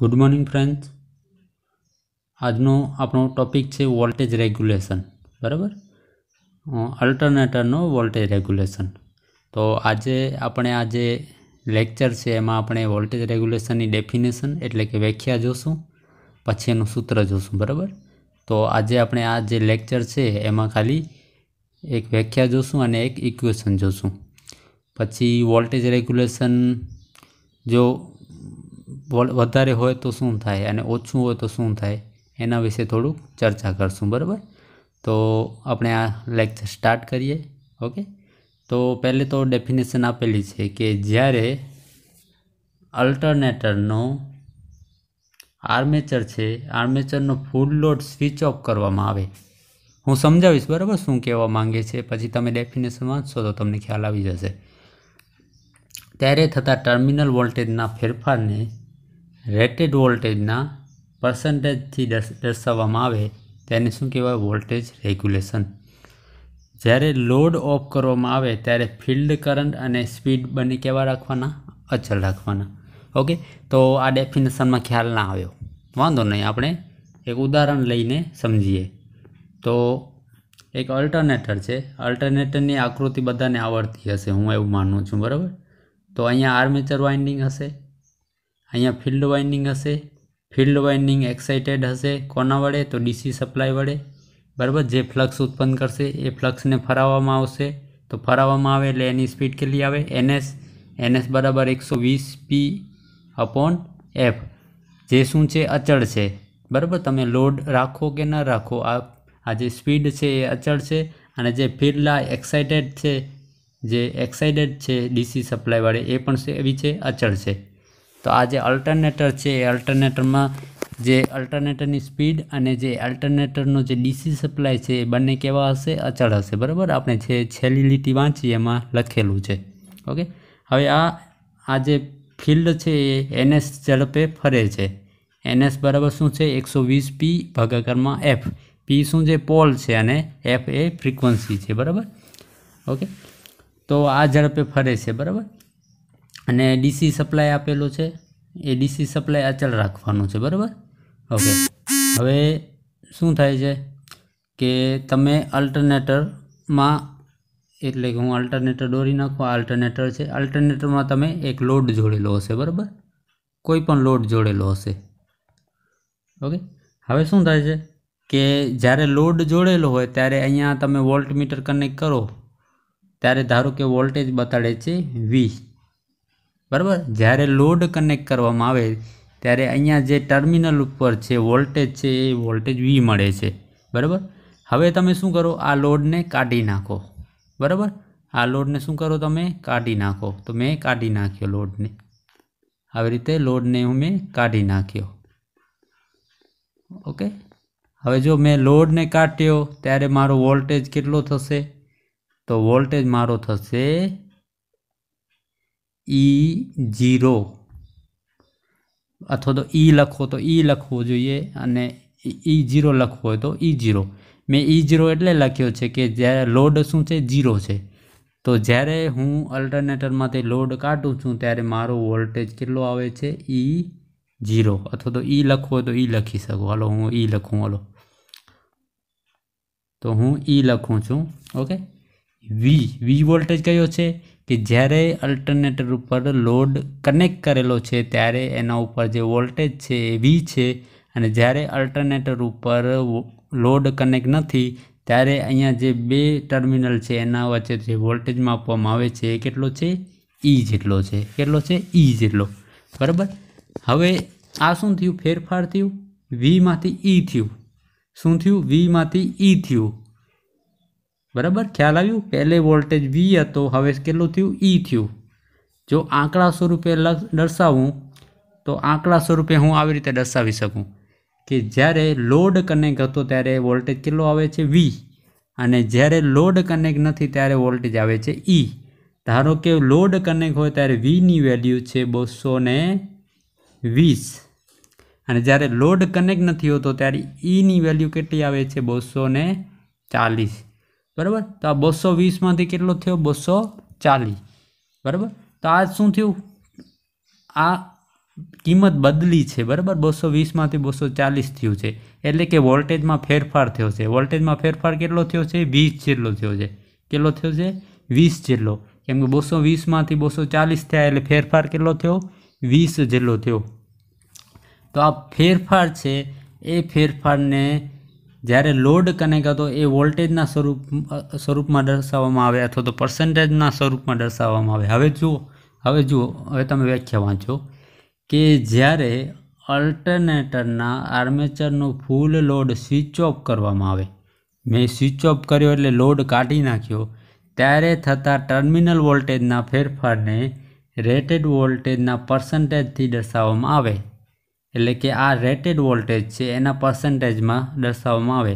Good morning friends આજનો આપણો topic છે વોલ્ટેજ રેગ્યુલેશન બરાબર અલ્ટરનેટરનો વોલ્ટેજ રેગ્યુલેશન તો આજે આપણે આ જે લેક્ચર છે એમાં આપણે વોલ્ટેજ રેગ્યુલેશનની ડેફિનેશન એટલે કે વ્યાખ્યા જોશું પછી એનું સૂત્ર જોશું બરાબર તો આજે આપણે આ જે લેક્ચર છે એમાં ખાલી એક વ્યાખ્યા જોશું અને એક ઇક્વેશન જોશું પછી વોલ્ટેજ રેગ્યુલેશન જો વધારે હોય તો શું થાય અને ઓછું હોય તો શું થાય એના વિશે થોડુંક ચર્ચા કરશું બરાબર તો આપણે આ લેક્ચર સ્ટાર્ટ કરીએ ઓકે તો પહેલે તો ડેફિનેશન આપેલી છે કે જ્યારે અલ્ટરનેટરનો આર્મેચર છે આર્મેચરનો ફૂલ લોડ સ્વિચ ઓફ કરવામાં આવે હું સમજાવીશ બરાબર શું કહેવા માંગે છે પછી તમે ડેફિનેશન વાંચશો તો તમને ખ્યાલ આવી જશે ત્યારે થતા ટર્મિનલ વોલ્ટેજના ફેરફારને રેટેડ વોલ્ટેજના પર્સન્ટેજથી દર્શાવવામાં આવે તેને શું કહેવાય વોલ્ટેજ રેગ્યુલેશન જ્યારે લોડ ઓફ કરવામાં આવે ત્યારે ફિલ્ડ કરંટ અને સ્પીડ બંને કેવા રાખવાના અચલ રાખવાના ઓકે તો આ ડેફિનેશનમાં ખ્યાલ ના આવ્યો વાંધો નહીં આપણે એક ઉદાહરણ લઈને સમજીએ તો એક અલ્ટરનેટર છે અલ્ટરનેટરની આકૃતિ બધાને આવડતી હશે હું એવું માનું છું બરાબર તો અહીંયા આર્મેચર વાઇન્ડિંગ હશે અહીંયા ફિલ્ડ વાઇન્ડિંગ હશે ફિલ્ડ વાઇન્ડિંગ એક્સાઇટેડ હશે કોના વડે તો ડીસી સપ્લાય વડે બરાબર જે ફ્લક્સ ઉત્પન્ન કરશે એ ફ્લક્સને ફરાવવામાં આવશે તો ફરાવવામાં આવે એટલે એની સ્પીડ કેટલી આવે એનએસ એનએસ બરાબર એકસો વીસ પી અપોન એફ જે શું છે અચળ છે બરાબર તમે લોડ રાખો કે ન રાખો આ આ જે સ્પીડ છે એ અચળ છે અને જે ફિલ્ડલા એક્સાઇટેડ છે જે એક્સાઇટેડ છે ડીસી સપ્લાયવાળી એ પણ એવી છે અચળ છે તો આ જે અલ્ટરનેટર છે એ અલ્ટરનેટરમાં જે અલ્ટરનેટરની સ્પીડ અને જે અલ્ટરનેટરનો જે ડીસી સપ્લાય છે એ બંને કેવા હશે અચળ હશે બરાબર આપણે જે છેલ્લી લીટી વાંચી એમાં લખેલું છે ઓકે હવે આ આ જે ફિલ્ડ છે એ એનએસ ઝડપે ફરે છે એનએસ બરાબર શું છે એકસો વીસ પી ભાગાકારમાં એફ પી શું છે પોલ છે અને એફ એ ફ્રીક્વન્સી છે બરાબર ઓકે તો આ ઝડપે ફરે છે બરાબર અને ડીસી સપ્લાય આપેલો છે એ ડીસી સપ્લાય અચલ રાખવાનો છે બરાબર ઓકે હવે શું થાય છે કે તમે અલ્ટરનેટરમાં એટલે કે હું અલ્ટરનેટર દોરી નાખું આ અલ્ટરનેટર છે અલ્ટરનેટરમાં તમે એક લોડ જોડેલો હશે બરાબર કોઈ પણ લોડ જોડેલો હશે ઓકે હવે શું થાય છે કે જ્યારે લોડ જોડેલો હોય ત્યારે અહીંયા તમે વોલ્ટ મીટર કનેક્ટ કરો ત્યારે ધારો કે વોલ્ટેજ બતાડે છે વીસ બરાબર જ્યારે લોડ કનેક્ટ કરવામાં આવે ત્યારે અહીંયા જે ટર્મિનલ ઉપર છે વોલ્ટેજ છે એ વોલ્ટેજ વી મળે છે બરાબર હવે તમે શું કરો આ લોડને કાઢી નાખો બરાબર આ લોડને શું કરો તમે કાઢી નાખો તો મેં કાઢી નાખ્યો લોડને આવી રીતે લોડને હું મેં કાઢી નાખ્યો ઓકે હવે જો મેં લોડને કાઢ્યો ત્યારે મારો વોલ્ટેજ કેટલો થશે તો વોલ્ટેજ મારો થશે ઈ જીરો અથવા તો ઈ લખો તો ઈ લખવું જોઈએ અને ઈ જીરો લખવો હોય તો ઈ જીરો મેં ઈ જીરો એટલે લખ્યો છે કે જ્યારે લોડ શું છે જીરો છે તો જ્યારે હું અલ્ટરનેટરમાંથી લોડ કાઢું છું ત્યારે મારો વોલ્ટેજ કેટલો આવે છે ઈ જીરો અથવા તો ઈ લખવું હોય તો ઈ લખી શકું હાલો હું ઈ લખું હાલો તો હું ઈ લખું છું ઓકે વી વી વોલ્ટેજ કયો છે કે જ્યારે અલ્ટરનેટર ઉપર લોડ કનેક્ટ કરેલો છે ત્યારે એના ઉપર જે વોલ્ટેજ છે એ વી છે અને જ્યારે અલ્ટરનેટર ઉપર લોડ કનેક્ટ નથી ત્યારે અહીંયા જે બે ટર્મિનલ છે એના વચ્ચે જે વોલ્ટેજ માપવામાં આવે છે એ કેટલો છે ઈ e જેટલો છે કેટલો છે ઈ e જેટલો બરાબર હવે આ શું થયું ફેરફાર થયું વીમાંથી ઈ e થયું શું થયું વીમાંથી ઈ થયું બરાબર ખ્યાલ આવ્યું પહેલે વોલ્ટેજ વી હતો હવે કેટલું થયું ઈ e થયું જો આંકડા સ્વરૂપે દર્શાવું તો આંકડા સ્વરૂપે હું આવી રીતે દર્શાવી શકું કે જ્યારે લોડ કનેક્ટ હતો ત્યારે વોલ્ટેજ કેટલો આવે છે વી અને જ્યારે લોડ કનેક્ટ નથી ત્યારે વોલ્ટેજ આવે છે ઈ e. ધારો કે લોડ કનેક્ટ હોય ત્યારે વીની વેલ્યુ છે બસો ને વીસ અને જ્યારે લોડ કનેક્ટ નથી હોતો ત્યારે ઈની e વેલ્યુ કેટલી આવે છે બસો ચાલીસ બરાબર તો આ બસો વીસમાંથી કેટલો થયો બસો ચાલીસ બરાબર તો આ શું થયું આ કિંમત બદલી છે બરાબર બસો વીસમાંથી બસો ચાલીસ થયું છે એટલે કે વોલ્ટેજમાં ફેરફાર થયો છે વોલ્ટેજમાં ફેરફાર કેટલો થયો છે વીસ જેટલો થયો છે કેટલો થયો છે વીસ જેટલો કેમ કે બસો વીસમાંથી બસો ચાલીસ થયા એટલે ફેરફાર કેટલો થયો વીસ જેટલો થયો તો આ ફેરફાર છે એ ફેરફારને જ્યારે લોડ કનેક્ટ હતો એ વોલ્ટેજના સ્વરૂપ સ્વરૂપમાં દર્શાવવામાં આવે અથવા તો પર્સન્ટેજના સ્વરૂપમાં દર્શાવવામાં આવે હવે જુઓ હવે જુઓ હવે તમે વ્યાખ્યા વાંચો કે જ્યારે અલ્ટરનેટરના આર્મેચરનો ફૂલ લોડ સ્વિચ ઓફ કરવામાં આવે મેં સ્વિચ ઓફ કર્યો એટલે લોડ કાઢી નાખ્યો ત્યારે થતા ટર્મિનલ વોલ્ટેજના ફેરફારને રેટેડ વોલ્ટેજના પર્સન્ટેજથી દર્શાવવામાં આવે એટલે કે આ રેટેડ વોલ્ટેજ છે એના પર્સન્ટેજમાં દર્શાવવામાં આવે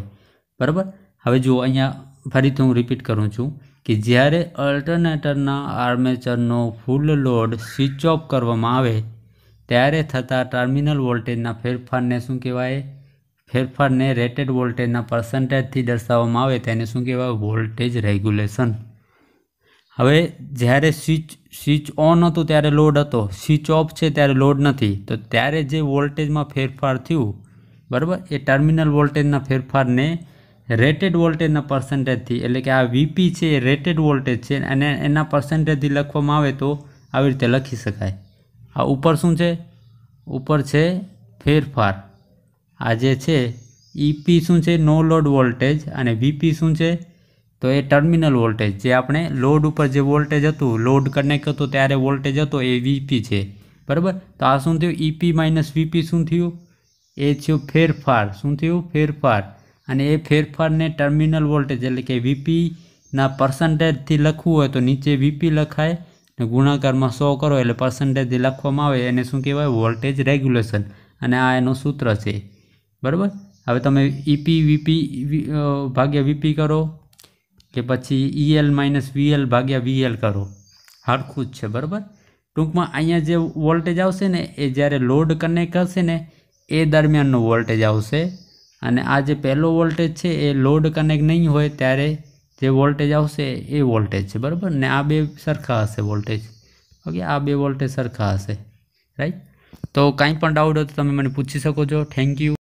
બરાબર હવે જુઓ અહીંયા ફરીથી હું રિપીટ કરું છું કે જ્યારે અલ્ટરનેટરના આર્મેચરનો ફૂલ લોડ સ્વિચ ઓફ કરવામાં આવે ત્યારે થતા ટર્મિનલ વોલ્ટેજના ફેરફારને શું કહેવાય ફેરફારને રેટેડ વોલ્ટેજના પર્સન્ટેજથી દર્શાવવામાં આવે તેને શું કહેવાય વોલ્ટેજ રેગ્યુલેશન હવે જ્યારે સ્વિચ સ્વિચ ઓન હતું ત્યારે લોડ હતો સ્વિચ ઓફ છે ત્યારે લોડ નથી તો ત્યારે જે વોલ્ટેજમાં ફેરફાર થયું બરાબર એ ટર્મિનલ વોલ્ટેજના ફેરફારને રેટેડ વોલ્ટેજના પર્સન્ટેજથી એટલે કે આ વીપી છે એ રેટેડ વોલ્ટેજ છે અને એના પર્સન્ટેજથી લખવામાં આવે તો આવી રીતે લખી શકાય આ ઉપર શું છે ઉપર છે ફેરફાર આ જે છે ઈપી શું છે નો લોડ વોલ્ટેજ અને વીપી શું છે તો એ ટર્મિનલ વોલ્ટેજ જે આપણે લોડ ઉપર જે વોલ્ટેજ હતું લોડ કનેક્ટ હતો ત્યારે વોલ્ટેજ હતો એ વીપી છે બરાબર તો આ શું થયું ઈપી માઇનસ વીપી શું થયું એ થયું ફેરફાર શું થયું ફેરફાર અને એ ફેરફારને ટર્મિનલ વોલ્ટેજ એટલે કે વીપીના પર્સન્ટેજથી લખવું હોય તો નીચે વીપી લખાય ને ગુણાકારમાં સો કરો એટલે પર્સન્ટેજથી લખવામાં આવે એને શું કહેવાય વોલ્ટેજ રેગ્યુલેશન અને આ એનું સૂત્ર છે બરાબર હવે તમે ઈપી વીપી ભાગ્યા વીપી કરો કે પછી ઈએલ માઇનસ વીએલ ભાગ્યા વીએલ કરો હરખું જ છે બરાબર ટૂંકમાં અહીંયા જે વોલ્ટેજ આવશે ને એ જ્યારે લોડ કનેક્ટ કરશે ને એ દરમિયાનનો વોલ્ટેજ આવશે અને આ જે પહેલો વોલ્ટેજ છે એ લોડ કનેક્ટ નહીં હોય ત્યારે જે વોલ્ટેજ આવશે એ વોલ્ટેજ છે બરાબર ને આ બે સરખા હશે વોલ્ટેજ ઓકે આ બે વોલ્ટેજ સરખા હશે રાઈટ તો કાંઈ પણ ડાઉટ હોય તો તમે મને પૂછી શકો છો થેન્ક યુ